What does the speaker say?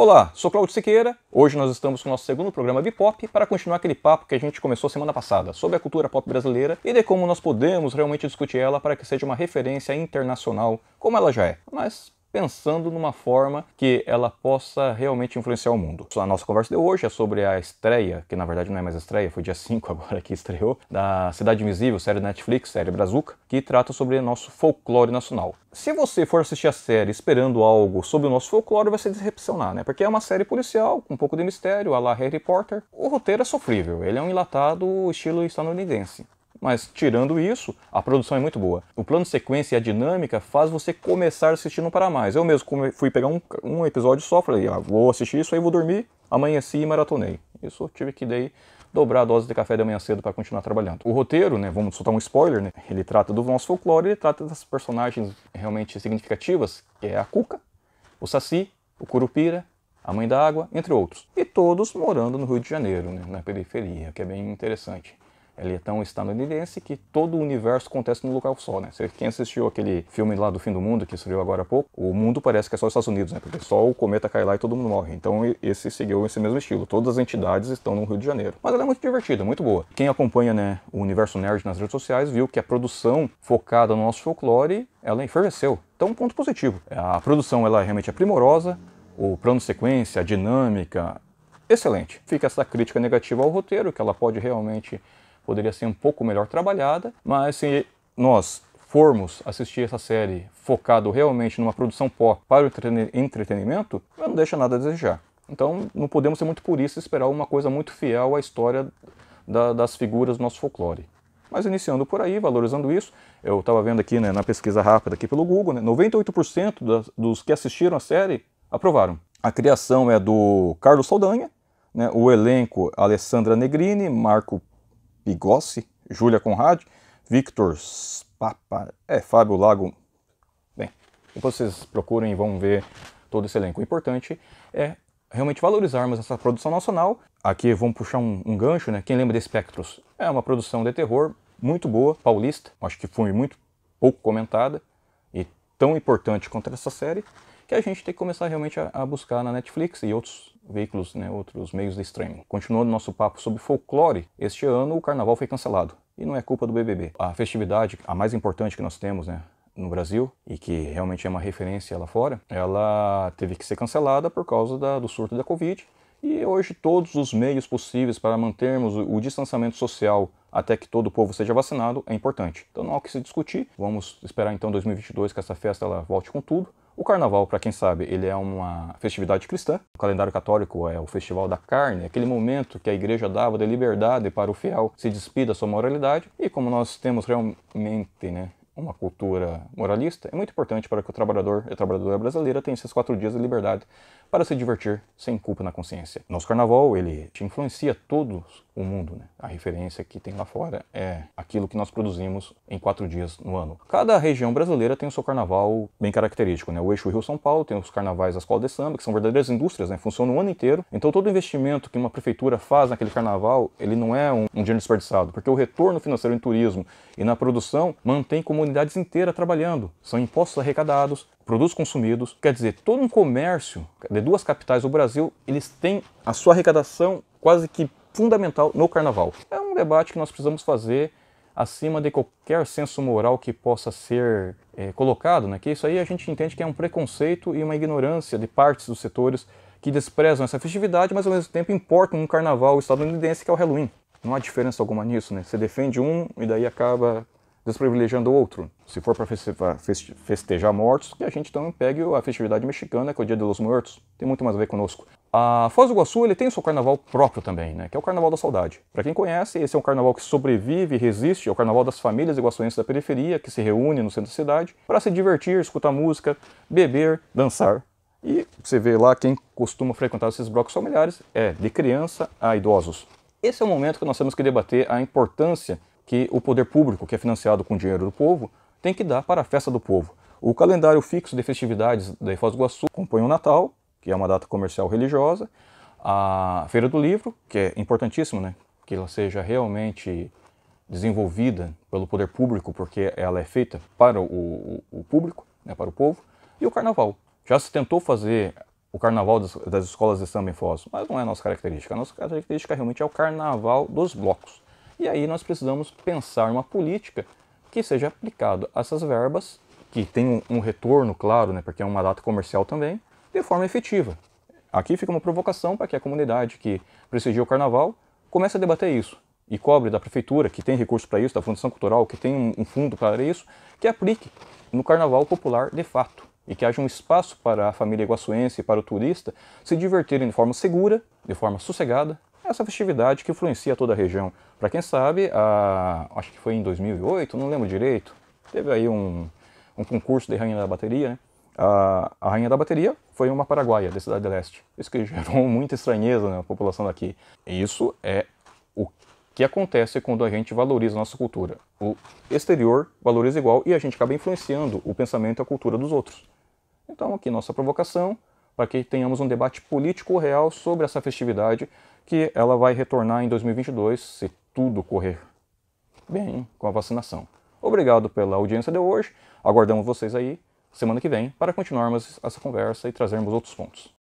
Olá, sou Claudio Siqueira. Hoje nós estamos com o nosso segundo programa Bipop para continuar aquele papo que a gente começou semana passada sobre a cultura pop brasileira e de como nós podemos realmente discutir ela para que seja uma referência internacional, como ela já é. Mas pensando numa forma que ela possa realmente influenciar o mundo. A nossa conversa de hoje é sobre a estreia, que na verdade não é mais estreia, foi dia 5 agora que estreou, da Cidade Invisível, série Netflix, série Brazuca, que trata sobre nosso folclore nacional. Se você for assistir a série esperando algo sobre o nosso folclore, vai se decepcionar, né? Porque é uma série policial, com um pouco de mistério, a la Harry Potter. O roteiro é sofrível, ele é um enlatado estilo estadunidense. Mas tirando isso, a produção é muito boa. O plano sequência e a dinâmica faz você começar assistindo para mais. Eu mesmo fui pegar um, um episódio só, falei, ah, vou assistir isso aí, vou dormir, amanheci e maratonei. Isso tive que daí dobrar a dose de café da manhã cedo para continuar trabalhando. O roteiro, né, vamos soltar um spoiler, né, ele trata do nosso folclore, ele trata das personagens realmente significativas, que é a Cuca, o Saci, o Curupira, a Mãe da Água, entre outros. E todos morando no Rio de Janeiro, né, na periferia, que é bem interessante. Ele é tão estadunidense que todo o universo acontece num local só, né? Quem assistiu aquele filme lá do fim do mundo, que surgiu agora há pouco, o mundo parece que é só os Estados Unidos, né? Porque só o cometa cai lá e todo mundo morre. Então esse seguiu esse mesmo estilo. Todas as entidades estão no Rio de Janeiro. Mas ela é muito divertida, muito boa. Quem acompanha, né, o Universo Nerd nas redes sociais viu que a produção focada no nosso folclore, ela enferveceu. Então um ponto positivo. A produção, ela é realmente é primorosa, o plano sequência, a dinâmica, excelente. Fica essa crítica negativa ao roteiro, que ela pode realmente poderia ser um pouco melhor trabalhada, mas se nós formos assistir essa série focado realmente numa produção pó para o entretenimento, não deixa nada a desejar. Então não podemos ser muito puristas e esperar uma coisa muito fiel à história da, das figuras do nosso folclore. Mas iniciando por aí, valorizando isso, eu estava vendo aqui né, na pesquisa rápida aqui pelo Google, né, 98% das, dos que assistiram a série aprovaram. A criação é do Carlos Saldanha, né, o elenco Alessandra Negrini, Marco Bigossi, Júlia Conrad, Victor Papa, é, Fábio Lago. Bem, depois vocês procurem e vão ver todo esse elenco. O importante é realmente valorizarmos essa produção nacional. Aqui vamos puxar um, um gancho, né? Quem lembra de Espectros? É uma produção de terror muito boa, paulista, acho que foi muito pouco comentada e tão importante quanto essa série, que a gente tem que começar realmente a, a buscar na Netflix e outros veículos, né, outros meios de streaming. Continuando nosso papo sobre folclore, este ano o carnaval foi cancelado. E não é culpa do BBB. A festividade, a mais importante que nós temos, né, no Brasil e que realmente é uma referência lá fora, ela teve que ser cancelada por causa da, do surto da Covid. E hoje todos os meios possíveis para mantermos o, o distanciamento social até que todo o povo seja vacinado é importante. Então não há o que se discutir. Vamos esperar então 2022 que essa festa ela volte com tudo. O carnaval, para quem sabe, ele é uma festividade cristã. O calendário católico é o festival da carne, aquele momento que a igreja dava de liberdade para o fiel se despir da sua moralidade. E como nós temos realmente, né, uma cultura moralista, é muito importante para que o trabalhador e a trabalhadora brasileira tenham esses quatro dias de liberdade para se divertir sem culpa na consciência. Nosso carnaval, ele te influencia todo o mundo, né? A referência que tem lá fora é aquilo que nós produzimos em quatro dias no ano. Cada região brasileira tem o seu carnaval bem característico, né? O eixo Rio-São Paulo tem os carnavais da escola de samba, que são verdadeiras indústrias, né? Funcionam o ano inteiro. Então todo investimento que uma prefeitura faz naquele carnaval, ele não é um, um dinheiro desperdiçado, porque o retorno financeiro em turismo e na produção mantém comunidades inteiras trabalhando. São impostos arrecadados, produtos consumidos. Quer dizer, todo um comércio de duas capitais do Brasil, eles têm a sua arrecadação quase que fundamental no carnaval. É um debate que nós precisamos fazer acima de qualquer senso moral que possa ser é, colocado, né? que isso aí a gente entende que é um preconceito e uma ignorância de partes dos setores que desprezam essa festividade, mas ao mesmo tempo importam um carnaval estadunidense que é o Halloween. Não há diferença alguma nisso, né? Você defende um e daí acaba desprivilegiando o outro. Se for para festejar mortos, que a gente também pegue a festividade mexicana, que é o Dia dos Mortos. Tem muito mais a ver conosco. A Foz do Iguaçu ele tem o seu carnaval próprio também, né? que é o Carnaval da Saudade. Para quem conhece, esse é um carnaval que sobrevive e resiste ao o Carnaval das Famílias Iguaçuenses da Periferia, que se reúne no centro da cidade para se divertir, escutar música, beber, dançar. E você vê lá quem costuma frequentar esses blocos familiares é de criança a idosos. Esse é o momento que nós temos que debater a importância que o poder público, que é financiado com o dinheiro do povo, tem que dar para a festa do povo. O calendário fixo de festividades da Foz do Iguaçu compõe o Natal, que é uma data comercial religiosa, a Feira do Livro, que é importantíssimo, né? que ela seja realmente desenvolvida pelo poder público, porque ela é feita para o, o público, né? para o povo, e o Carnaval. Já se tentou fazer o Carnaval das, das escolas de samba em Foz, mas não é a nossa característica. A nossa característica realmente é o Carnaval dos blocos. E aí nós precisamos pensar uma política que seja aplicada a essas verbas, que tenham um, um retorno, claro, né, porque é uma data comercial também, de forma efetiva. Aqui fica uma provocação para que a comunidade que prestigia o carnaval comece a debater isso e cobre da prefeitura, que tem recurso para isso, da Fundação Cultural, que tem um fundo para isso, que aplique no carnaval popular de fato e que haja um espaço para a família iguaçuense e para o turista se divertirem de forma segura, de forma sossegada, essa festividade que influencia toda a região. Para quem sabe, a, acho que foi em 2008, não lembro direito, teve aí um, um concurso de Rainha da Bateria, né? a, a, Rainha da Bateria foi uma paraguaia da Cidade Leste. Isso que gerou muita estranheza né, na população daqui. Isso é o que acontece quando a gente valoriza a nossa cultura. O exterior valoriza igual e a gente acaba influenciando o pensamento e a cultura dos outros. Então, aqui nossa provocação para que tenhamos um debate político real sobre essa festividade que ela vai retornar em 2022, se tudo correr bem com a vacinação. Obrigado pela audiência de hoje. Aguardamos vocês aí semana que vem para continuarmos essa conversa e trazermos outros pontos.